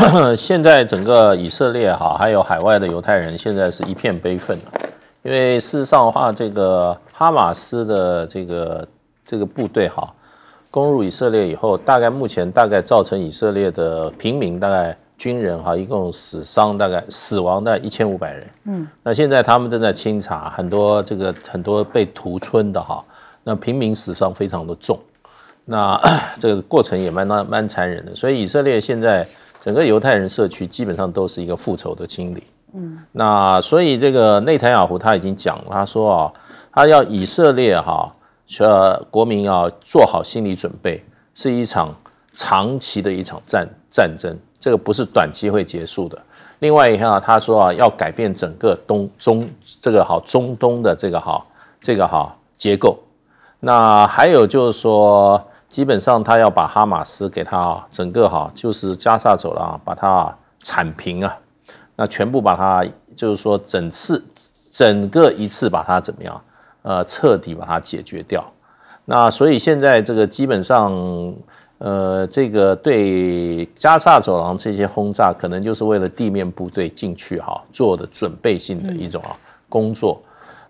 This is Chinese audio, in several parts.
现在整个以色列哈，还有海外的犹太人，现在是一片悲愤，因为事实上的话，这个哈马斯的这个这个部队哈，攻入以色列以后，大概目前大概造成以色列的平民大概军人哈，一共死伤大概死亡的一千五百人。嗯，那现在他们正在清查很多这个很多被屠村的哈，那平民死伤非常的重，那 这个过程也蛮那蛮残忍的，所以以色列现在。整个犹太人社区基本上都是一个复仇的清理，嗯，那所以这个内塔亚胡他已经讲了，他说啊，他要以色列哈，呃，国民要做好心理准备，是一场长期的一场战战争，这个不是短期会结束的。另外一项，他说啊，要改变整个东中这个好中东的这个好这个好结构，那还有就是说。基本上，他要把哈马斯给他整个哈，就是加沙走廊，把它铲平啊，那全部把它，就是说，整次整个一次把它怎么样？呃，彻底把它解决掉。那所以现在这个基本上，呃，这个对加沙走廊这些轰炸，可能就是为了地面部队进去哈做的准备性的一种啊工作。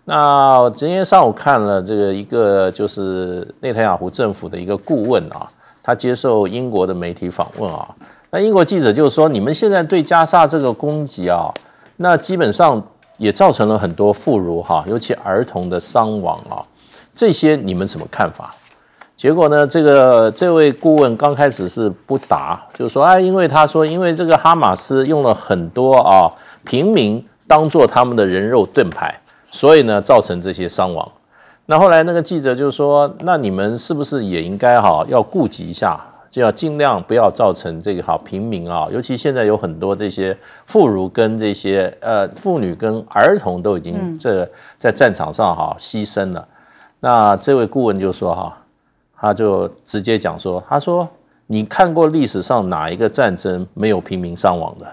那今天上午看了这个一个就是内塔尼亚胡政府的一个顾问啊，他接受英国的媒体访问啊。那英国记者就是说，你们现在对加沙这个攻击啊，那基本上也造成了很多妇孺哈，尤其儿童的伤亡啊，这些你们怎么看法？结果呢，这个这位顾问刚开始是不答，就说啊，因为他说，因为这个哈马斯用了很多啊平民当做他们的人肉盾牌。所以呢，造成这些伤亡。那后来那个记者就说：“那你们是不是也应该哈，要顾及一下，就要尽量不要造成这个哈平民啊，尤其现在有很多这些妇孺跟这些呃妇女跟儿童都已经这在战场上哈牺牲了。”那这位顾问就说哈，他就直接讲说：“他说你看过历史上哪一个战争没有平民伤亡的？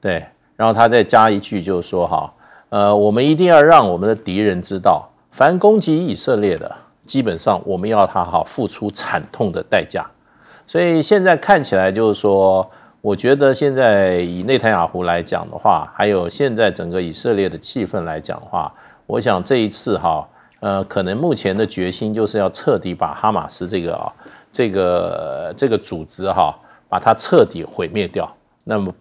对。”然后他再加一句就是说哈。呃，我们一定要让我们的敌人知道，凡攻击以色列的，基本上我们要他哈付出惨痛的代价。所以现在看起来就是说，我觉得现在以内塔亚胡来讲的话，还有现在整个以色列的气氛来讲的话，我想这一次哈，呃，可能目前的决心就是要彻底把哈马斯这个啊这个这个组织哈，把它彻底毁灭掉。那么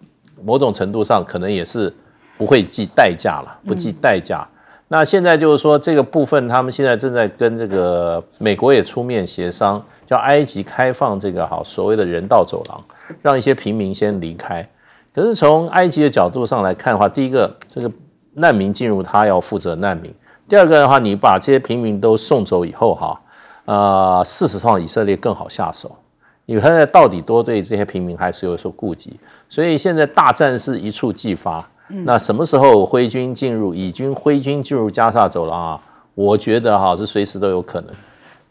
某种程度上可能也是。不会计代价了，不计代价。那现在就是说，这个部分他们现在正在跟这个美国也出面协商，叫埃及开放这个好所谓的人道走廊，让一些平民先离开。可是从埃及的角度上来看的话，第一个，这个难民进入他要负责难民；第二个的话，你把这些平民都送走以后，哈，呃，事实上以色列更好下手。你看，到底多对这些平民还是有所顾忌，所以现在大战是一触即发。那什么时候挥军进入？以军挥军进入加沙走廊啊？我觉得哈是随时都有可能。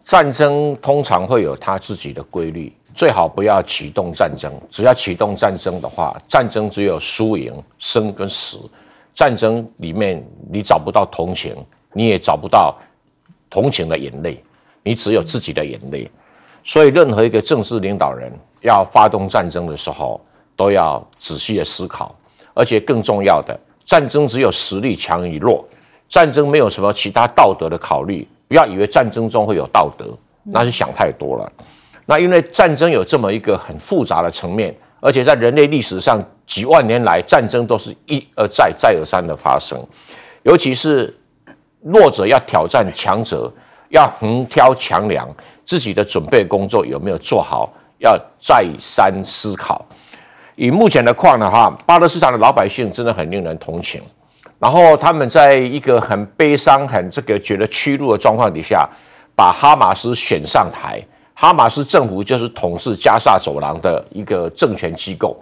战争通常会有它自己的规律，最好不要启动战争。只要启动战争的话，战争只有输赢、生跟死。战争里面你找不到同情，你也找不到同情的眼泪，你只有自己的眼泪。所以，任何一个政治领导人要发动战争的时候，都要仔细的思考。而且更重要的，战争只有实力强与弱，战争没有什么其他道德的考虑。不要以为战争中会有道德，那是想太多了。那因为战争有这么一个很复杂的层面，而且在人类历史上几万年来，战争都是一而再、再而三的发生。尤其是弱者要挑战强者，要横挑强梁，自己的准备工作有没有做好，要再三思考。以目前的况呢，哈巴勒斯坦的老百姓真的很令人同情。然后他们在一个很悲伤、很这个觉得屈辱的状况底下，把哈马斯选上台。哈马斯政府就是统治加沙走廊的一个政权机构。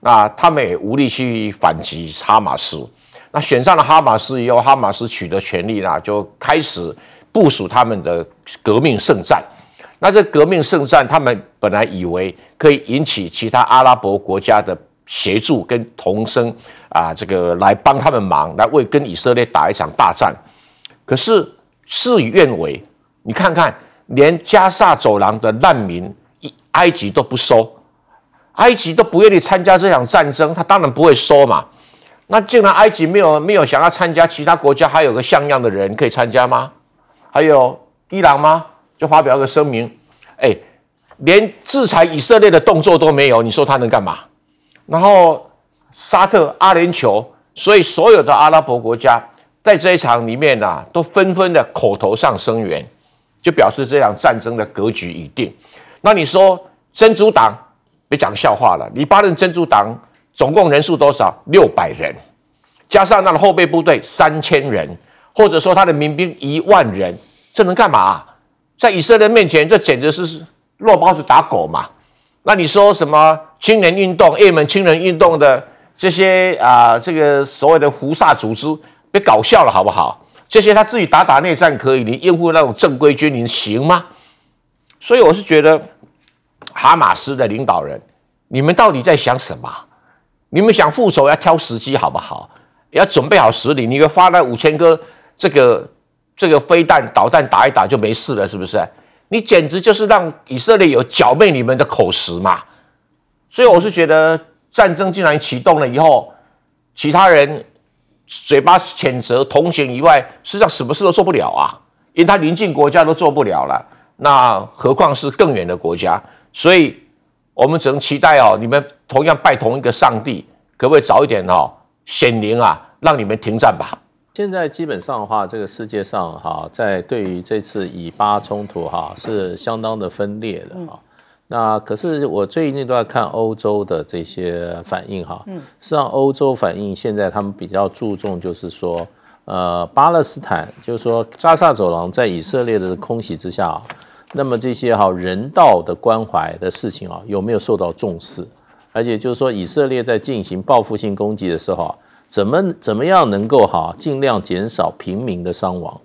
那他们也无力去反击哈马斯。那选上了哈马斯以后，哈马斯取得权力啦，就开始部署他们的革命圣战。那这革命圣战，他们本来以为可以引起其他阿拉伯国家的协助跟同声啊，这个来帮他们忙，来为跟以色列打一场大战。可是事与愿违，你看看，连加萨走廊的难民，埃埃及都不收，埃及都不愿意参加这场战争，他当然不会收嘛。那既然埃及没有没有想要参加，其他国家还有个像样的人可以参加吗？还有伊朗吗？就发表一个声明，哎，连制裁以色列的动作都没有，你说他能干嘛？然后沙特、阿联酋，所以所有的阿拉伯国家在这一场里面呐，都纷纷的口头上声援，就表示这场战争的格局已定。那你说真主党别讲笑话了，黎巴嫩真主党总共人数多少？六百人，加上他的后备部队三千人，或者说他的民兵一万人，这能干嘛？在以色列面前，这简直是肉包子打狗嘛！那你说什么青年运动、也门青年运动的这些啊，这个所谓的胡萨组织，别搞笑了好不好？这些他自己打打内战可以，你应付那种正规军，你行吗？所以我是觉得，哈马斯的领导人，你们到底在想什么？你们想复仇要挑时机好不好？要准备好实力，你发那五千个这个。这个飞弹导弹打一打就没事了，是不是？你简直就是让以色列有剿灭你们的口实嘛！所以我是觉得，战争既然启动了以后，其他人嘴巴谴责同情以外，实际上什么事都做不了啊，因为他临近国家都做不了了，那何况是更远的国家？所以我们只能期待哦，你们同样拜同一个上帝，可不可以早一点哦显灵啊，让你们停战吧？现在基本上的话，这个世界上哈，在对于这次以巴冲突哈是相当的分裂的哈。那可是我最近都段看欧洲的这些反应哈，实际上欧洲反应现在他们比较注重就是说，呃，巴勒斯坦，就是说加萨走廊在以色列的空袭之下，那么这些哈人道的关怀的事情啊有没有受到重视？而且就是说以色列在进行报复性攻击的时候。怎么怎么样能够哈尽量减少平民的伤亡？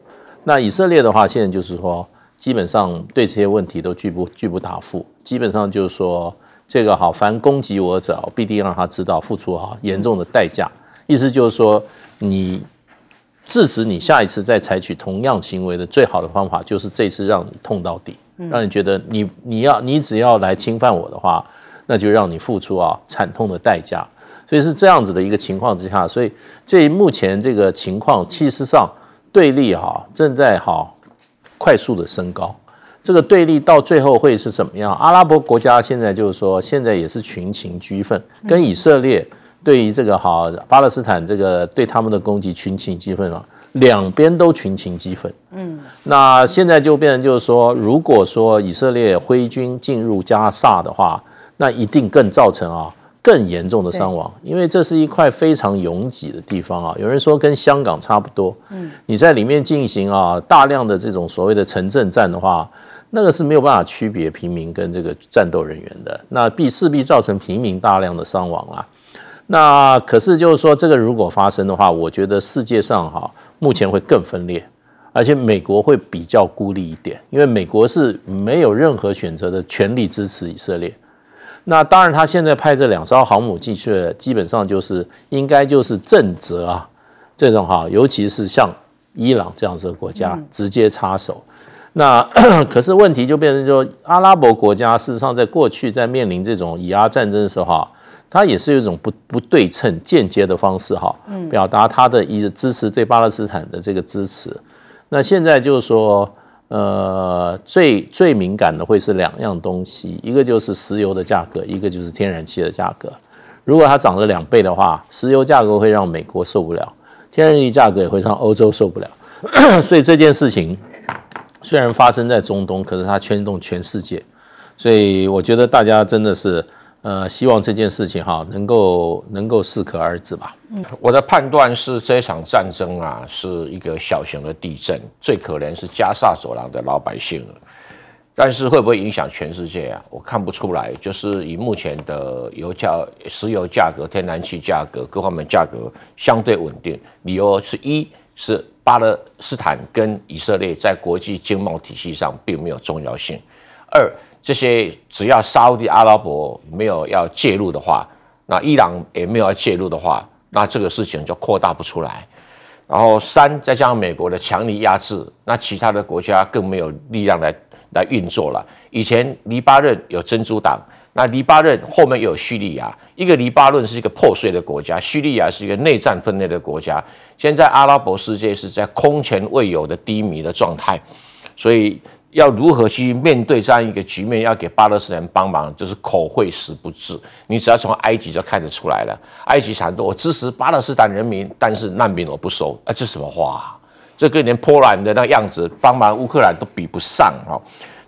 那以色列的话，现在就是说，基本上对这些问题都拒不拒不答复。基本上就是说，这个好，凡攻击我者，必定让他知道付出哈严重的代价。意思就是说，你制止你下一次再采取同样行为的最好的方法，就是这次让你痛到底，让你觉得你你要你只要来侵犯我的话，那就让你付出啊惨痛的代价。所以是这样子的一个情况之下，所以这目前这个情况，其实上对立哈正在哈快速的升高。这个对立到最后会是怎么样？阿拉伯国家现在就是说，现在也是群情激愤，跟以色列对于这个哈巴勒斯坦这个对他们的攻击，群情激愤啊，两边都群情激愤。嗯，那现在就变成就是说，如果说以色列挥军进入加沙的话，那一定更造成啊。更严重的伤亡，因为这是一块非常拥挤的地方啊。有人说跟香港差不多，嗯，你在里面进行啊大量的这种所谓的城镇战的话，那个是没有办法区别平民跟这个战斗人员的，那必势必造成平民大量的伤亡啊。那可是就是说，这个如果发生的话，我觉得世界上哈目前会更分裂，而且美国会比较孤立一点，因为美国是没有任何选择的权利支持以色列。那当然，他现在派这两艘航母进去，基本上就是应该就是正则啊，这种哈，尤其是像伊朗这样子的国家直接插手。那 可是问题就变成说，阿拉伯国家事实上在过去在面临这种以阿战争的时候，它也是有一种不不对称间接的方式哈，表达它的一支持对巴勒斯坦的这个支持。那现在就是说。呃，最最敏感的会是两样东西，一个就是石油的价格，一个就是天然气的价格。如果它涨了两倍的话，石油价格会让美国受不了，天然气价格也会让欧洲受不了。所以这件事情虽然发生在中东，可是它牵动全世界。所以我觉得大家真的是。呃，希望这件事情哈能够能够适可而止吧。嗯，我的判断是，这场战争啊是一个小型的地震，最可怜是加沙走廊的老百姓但是会不会影响全世界啊？我看不出来。就是以目前的油价、石油价格、天然气价格各方面价格相对稳定。理由是一是巴勒斯坦跟以色列在国际经贸体系上并没有重要性。二，这些只要沙地阿拉伯没有要介入的话，那伊朗也没有要介入的话，那这个事情就扩大不出来。然后三，再加上美国的强力压制，那其他的国家更没有力量来来运作了。以前黎巴嫩有珍珠党，那黎巴嫩后面有叙利亚，一个黎巴嫩是一个破碎的国家，叙利亚是一个内战分裂的国家。现在阿拉伯世界是在空前未有的低迷的状态，所以。要如何去面对这样一个局面？要给巴勒斯坦帮忙，就是口惠实不至。你只要从埃及就看得出来了，埃及想说“我支持巴勒斯坦人民”，但是难民我不收啊，这什么话？这跟连波兰的那样子帮忙乌克兰都比不上啊！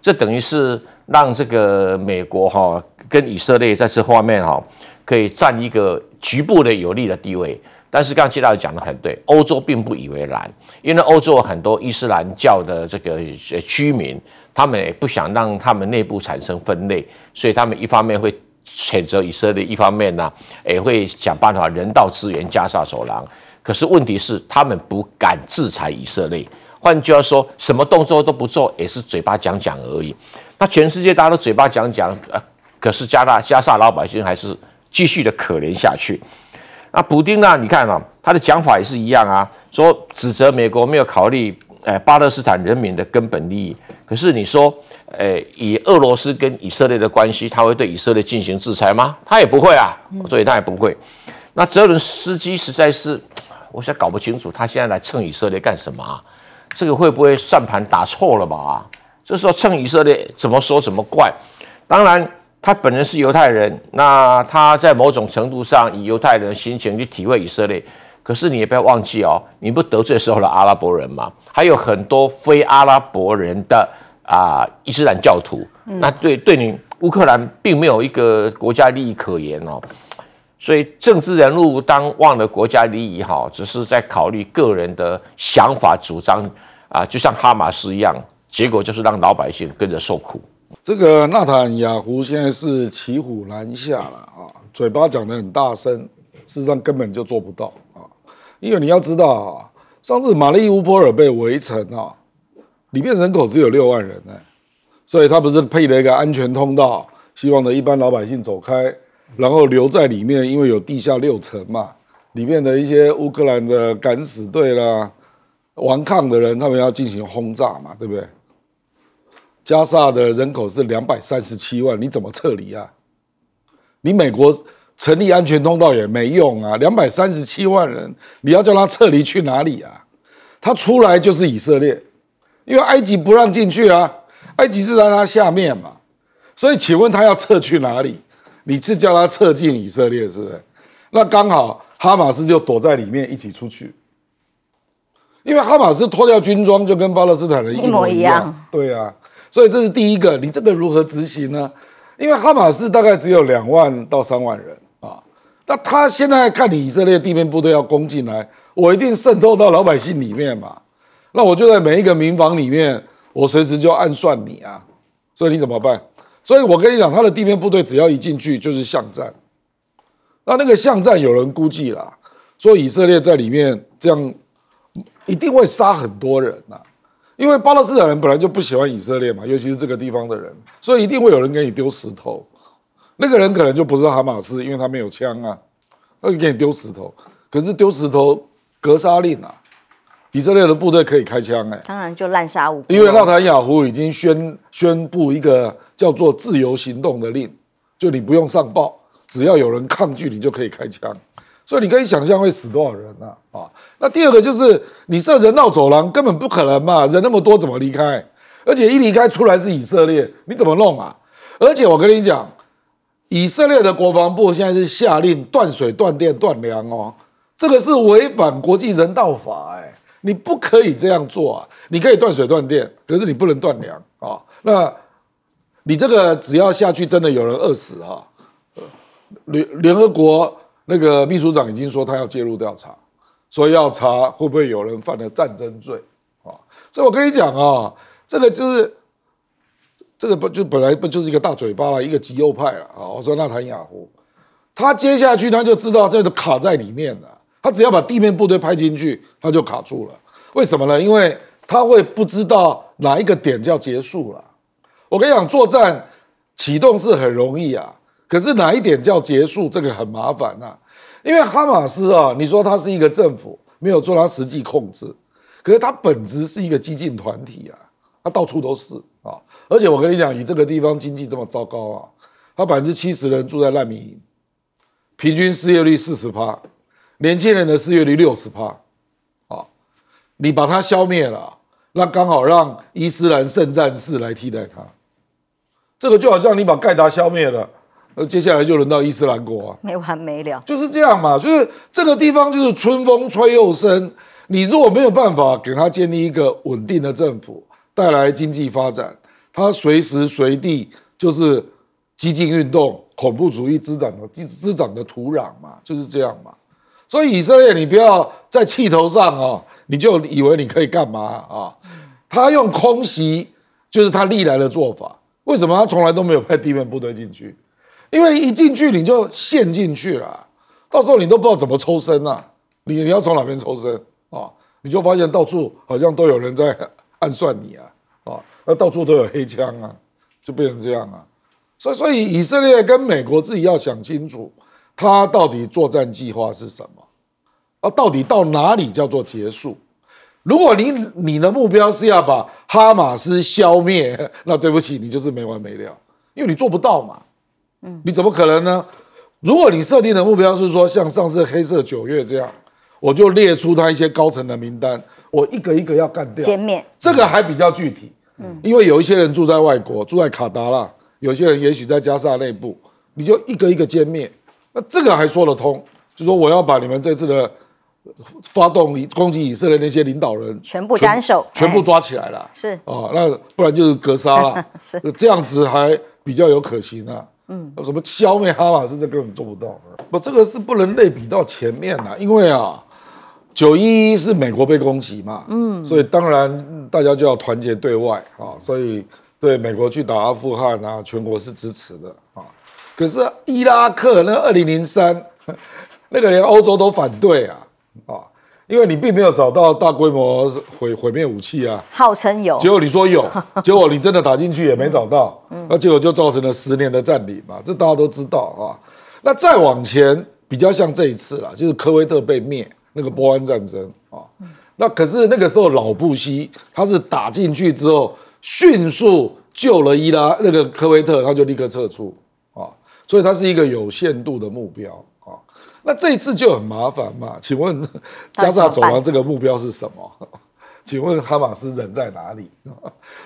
这等于是让这个美国哈跟以色列在这方面哈可以占一个局部的有利的地位。但是刚刚介大讲的很对，欧洲并不以为然，因为欧洲有很多伊斯兰教的这个居民，他们也不想让他们内部产生分裂，所以他们一方面会谴责以色列，一方面呢也会想办法人道支援加沙走廊。可是问题是，他们不敢制裁以色列，换句话说，什么动作都不做，也是嘴巴讲讲而已。那全世界大家都嘴巴讲讲，可是加大加沙老百姓还是继续的可怜下去。那普丁呢？你看啊，他的讲法也是一样啊，说指责美国没有考虑，哎，巴勒斯坦人民的根本利益。可是你说，哎，以俄罗斯跟以色列的关系，他会对以色列进行制裁吗？他也不会啊，所以他也不会。那泽伦斯基实在是，我想搞不清楚他现在来蹭以色列干什么啊？这个会不会算盘打错了吧？这时候蹭以色列，怎么说怎么怪。当然。他本人是犹太人，那他在某种程度上以犹太人的心情去体会以色列。可是你也不要忘记哦，你不得罪时候的阿拉伯人嘛，还有很多非阿拉伯人的啊伊斯兰教徒。那对对你乌克兰并没有一个国家利益可言哦，所以政治人物当忘了国家利益哈，只是在考虑个人的想法主张啊，就像哈马斯一样，结果就是让老百姓跟着受苦。这个纳坦雅胡现在是骑虎难下了啊，嘴巴讲得很大声，事实上根本就做不到啊。因为你要知道，啊，上次马利乌波尔被围城啊，里面人口只有六万人呢，所以他不是配了一个安全通道，希望呢一般老百姓走开，然后留在里面，因为有地下六层嘛，里面的一些乌克兰的敢死队啦、顽抗的人，他们要进行轰炸嘛，对不对？加沙的人口是两百三十七万，你怎么撤离啊？你美国成立安全通道也没用啊！两百三十七万人，你要叫他撤离去哪里啊？他出来就是以色列，因为埃及不让进去啊，埃及是在他下面嘛，所以请问他要撤去哪里？你是叫他撤进以色列是不是？那刚好哈马斯就躲在里面一起出去，因为哈马斯脱掉军装就跟巴勒斯坦人一模一样，对啊。所以这是第一个，你这个如何执行呢？因为哈马斯大概只有两万到三万人啊，那他现在看你以色列地面部队要攻进来，我一定渗透到老百姓里面嘛，那我就在每一个民房里面，我随时就暗算你啊，所以你怎么办？所以我跟你讲，他的地面部队只要一进去就是巷战，那那个巷战有人估计啦，说以色列在里面这样一定会杀很多人呐。因为巴勒斯坦人本来就不喜欢以色列嘛，尤其是这个地方的人，所以一定会有人给你丢石头。那个人可能就不是哈马斯，因为他没有枪啊，他就给你丢石头。可是丢石头，格杀令啊！以色列的部队可以开枪哎，当然就滥杀无辜。因为纳坦雅胡已经宣宣布一个叫做“自由行动”的令，就你不用上报，只要有人抗拒，你就可以开枪。所以你可以想象会死多少人呢、啊，那第二个就是你设人道走廊根本不可能嘛，人那么多怎么离开？而且一离开出来是以色列，你怎么弄啊？而且我跟你讲，以色列的国防部现在是下令断水断电断粮哦，这个是违反国际人道法哎，你不可以这样做啊！你可以断水断电，可是你不能断粮啊。那，你这个只要下去，真的有人饿死啊！联联合国。那个秘书长已经说他要介入调查，说要查会不会有人犯了战争罪啊？所以我跟你讲啊，这个就是这个不就本来不就是一个大嘴巴了，一个极右派了啊？我说纳坦雅胡，他接下去他就知道这个卡在里面了，他只要把地面部队派进去，他就卡住了。为什么呢？因为他会不知道哪一个点就要结束了。我跟你讲，作战启动是很容易啊。可是哪一点叫结束？这个很麻烦呐，因为哈马斯啊，你说它是一个政府，没有做它实际控制，可是它本质是一个激进团体啊，它到处都是啊。而且我跟你讲，以这个地方经济这么糟糕啊，它百分之七十人住在难民营，平均失业率四十趴，年轻人的失业率六十趴，啊，你把它消灭了，那刚好让伊斯兰圣战士来替代它，这个就好像你把盖达消灭了。呃，接下来就轮到伊斯兰国啊，没完没了，就是这样嘛，就是这个地方就是春风吹又生，你如果没有办法给他建立一个稳定的政府，带来经济发展，他随时随地就是激进运动、恐怖主义滋长的滋滋长的土壤嘛，就是这样嘛。所以以色列，你不要在气头上啊，你就以为你可以干嘛啊？他用空袭就是他历来的做法，为什么他从来都没有派地面部队进去？因为一进去你就陷进去了，到时候你都不知道怎么抽身啊，你你要从哪边抽身啊？你就发现到处好像都有人在暗算你啊，啊，那到处都有黑枪啊，就变成这样啊。所以，所以以色列跟美国自己要想清楚，他到底作战计划是什么？啊，到底到哪里叫做结束？如果你你的目标是要把哈马斯消灭，那对不起，你就是没完没了，因为你做不到嘛。你怎么可能呢？如果你设定的目标是说像上次黑色九月这样，我就列出他一些高层的名单，我一个一个要干掉，歼灭，这个还比较具体。嗯，因为有一些人住在外国，住在卡达拉，有些人也许在加沙内部，你就一个一个歼灭，那这个还说得通。就说我要把你们这次的发动攻击以色列那些领导人全部斩首，全部抓起来了。是哦，那不然就是格杀啦。是这样子还比较有可行啊。嗯，什么消灭哈马斯这根本做不到，不，这个是不能类比到前面的，因为啊，九一一是美国被攻击嘛，嗯，所以当然大家就要团结对外啊，所以对美国去打阿富汗啊，全国是支持的啊，可是伊拉克那二零零三，那个连欧洲都反对啊，啊。因为你并没有找到大规模毁毁灭武器啊，号称有，结果你说有，结果你真的打进去也没找到，那结果就造成了十年的占领嘛，这大家都知道啊。那再往前比较像这一次啦，就是科威特被灭那个波湾战争啊，那可是那个时候老布希他是打进去之后迅速救了伊拉那个科威特，他就立刻撤出啊，所以他是一个有限度的目标。那这一次就很麻烦嘛？请问加沙走廊这个目标是什么？请问哈马斯人在哪里？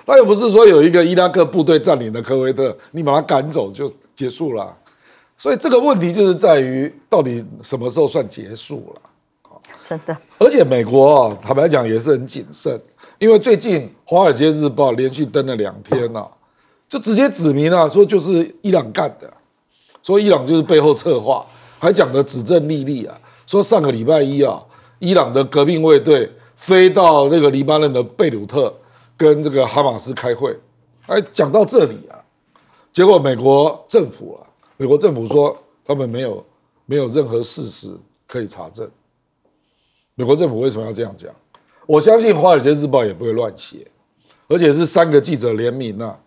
他 又不是说有一个伊拉克部队占领了科威特，你把他赶走就结束了。所以这个问题就是在于，到底什么时候算结束了？啊，真的。而且美国坦白讲也是很谨慎，因为最近《华尔街日报》连续登了两天呢，就直接指明啊，说就是伊朗干的，说伊朗就是背后策划。还讲的指证立例啊，说上个礼拜一啊，伊朗的革命卫队飞到那个黎巴嫩的贝鲁特，跟这个哈马斯开会。哎，讲到这里啊，结果美国政府啊，美国政府说他们没有没有任何事实可以查证。美国政府为什么要这样讲？我相信《华尔街日报》也不会乱写，而且是三个记者联名啊。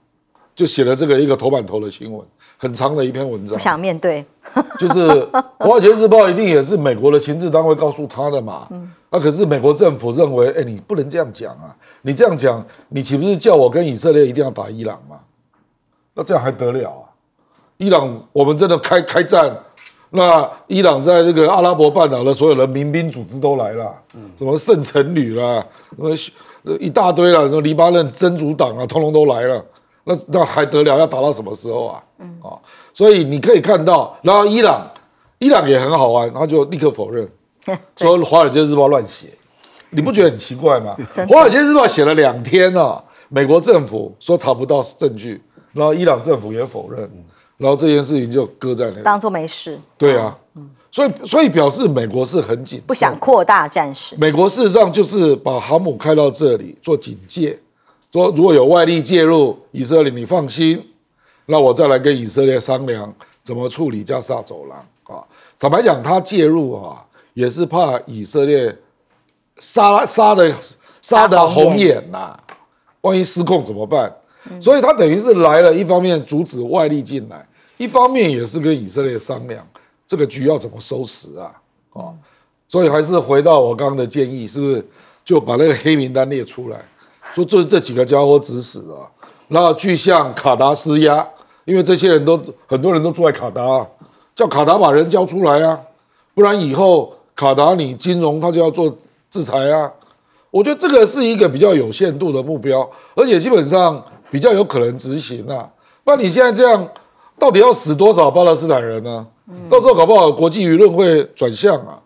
就写了这个一个头版头的新闻，很长的一篇文章。不想面对，就是《华尔街日报》一定也是美国的情治单位告诉他的嘛。嗯，那可是美国政府认为，哎，你不能这样讲啊！你这样讲，你岂不是叫我跟以色列一定要打伊朗吗？那这样还得了啊！伊朗，我们真的开开战，那伊朗在这个阿拉伯半岛的所有人民兵组织都来了，嗯，什么圣城旅啦，什么一大堆啦，什么黎巴嫩真主党啊，通通都来了。那那还得了？要打到什么时候啊？嗯啊，所以你可以看到，然后伊朗，伊朗也很好玩，然后就立刻否认，说《华尔街日报》乱写，你不觉得很奇怪吗？《华尔街日报》写了两天了，美国政府说查不到证据，然后伊朗政府也否认，然后这件事情就搁在那，当做没事。对啊，所以所以表示美国是很紧，不想扩大战事。美国事实上就是把航母开到这里做警戒。说如果有外力介入以色列，你放心，那我再来跟以色列商量怎么处理加沙走廊啊。坦白讲，他介入啊，也是怕以色列杀杀的杀的红眼呐，万一失控怎么办？所以他等于是来了一方面阻止外力进来，一方面也是跟以色列商量这个局要怎么收拾啊。所以还是回到我刚刚的建议，是不是就把那个黑名单列出来？说就是这几个家伙指使的，然后去向卡达施压，因为这些人都很多人都住在卡达，叫卡达把人交出来啊，不然以后卡达你金融他就要做制裁啊。我觉得这个是一个比较有限度的目标，而且基本上比较有可能执行啊。那你现在这样，到底要死多少巴勒斯坦人呢？嗯，到时候搞不好国际舆论会转向啊，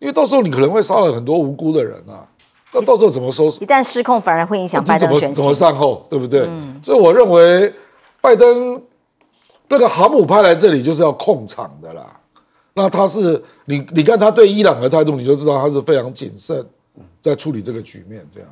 因为到时候你可能会杀了很多无辜的人啊。那到时候怎么收拾？一旦失控，反而会影响拜登选情。怎么善后，对不对？所以我认为，拜登那个航母派来这里就是要控场的啦。那他是你，你看他对伊朗的态度，你就知道他是非常谨慎，在处理这个局面这样。